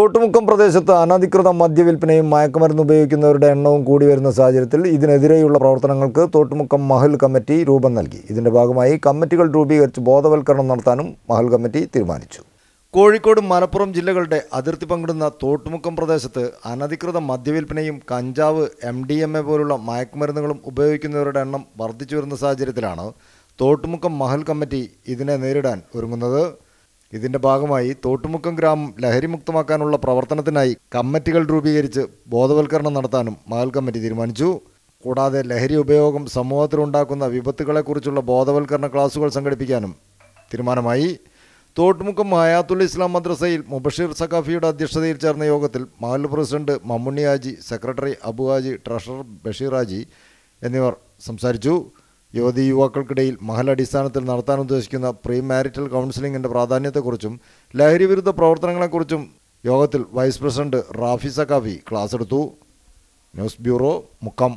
തോട്ടുമുക്കം പ്രദേശത്ത് അനധികൃത മദ്യവിൽപ്പനയും മയക്കുമരുന്ന് ഉപയോഗിക്കുന്നവരുടെ എണ്ണവും കൂടി വരുന്ന സാഹചര്യത്തിൽ ഇതിനെതിരെയുള്ള പ്രവർത്തനങ്ങൾക്ക് തോട്ടുമുക്കം മഹൽ കമ്മിറ്റി രൂപം നൽകി ഇതിന്റെ ഭാഗമായി കമ്മിറ്റികൾ രൂപീകരിച്ച് ബോധവൽക്കരണം നടത്താനും മഹൽ കമ്മിറ്റി തീരുമാനിച്ചു കോഴിക്കോട് മലപ്പുറം ജില്ലകളുടെ അതിർത്തി പങ്കിടുന്ന തോട്ടുമുക്കം പ്രദേശത്ത് അനധികൃത മദ്യവിൽപ്പനയും കഞ്ചാവ് എം ഡി എം എ പോലുള്ള മയക്കുമരുന്നുകളും ഉപയോഗിക്കുന്നവരുടെ എണ്ണം വർദ്ധിച്ചു വരുന്ന സാഹചര്യത്തിലാണ് തോട്ടുമുക്കം മഹൽ കമ്മിറ്റി ഇതിനെ നേരിടാൻ ഒരുങ്ങുന്നത് ഇതിന്റെ ഭാഗമായി തോട്ടുമുക്കം ഗ്രാമം ലഹരിമുക്തമാക്കാനുള്ള പ്രവർത്തനത്തിനായി കമ്മിറ്റികൾ രൂപീകരിച്ച് ബോധവൽക്കരണം നടത്താനും മഹൽ കമ്മിറ്റി തീരുമാനിച്ചു കൂടാതെ ലഹരി ഉപയോഗം സമൂഹത്തിലുണ്ടാക്കുന്ന വിപത്തുകളെക്കുറിച്ചുള്ള ബോധവൽക്കരണ ക്ലാസുകൾ സംഘടിപ്പിക്കാനും തീരുമാനമായി തോട്ടുമുക്കം മായാത്തുൽ ഇസ്ലാം മദ്രസയിൽ മുബഷീർ സഖാഫിയുടെ അധ്യക്ഷതയിൽ ചേർന്ന യോഗത്തിൽ മഹൽ president Mammunni Haji secretary Abuhaji treasurer Basheer Haji എന്നിവർ സംസാരിച്ചു യുവതി യുവാക്കൾക്കിടയിൽ മഹലടിസ്ഥാനത്തിൽ നടത്താൻ ഉദ്ദേശിക്കുന്ന പ്രീ മാരിറ്റൽ കൗൺസിലിംഗിൻ്റെ പ്രാധാന്യത്തെക്കുറിച്ചും ലഹരിവിരുദ്ധ പ്രവർത്തനങ്ങളെക്കുറിച്ചും യോഗത്തിൽ vice president Rafi Saqafi class എടുത്തു ന്യൂസ് ബ്യൂറോ മുക്കം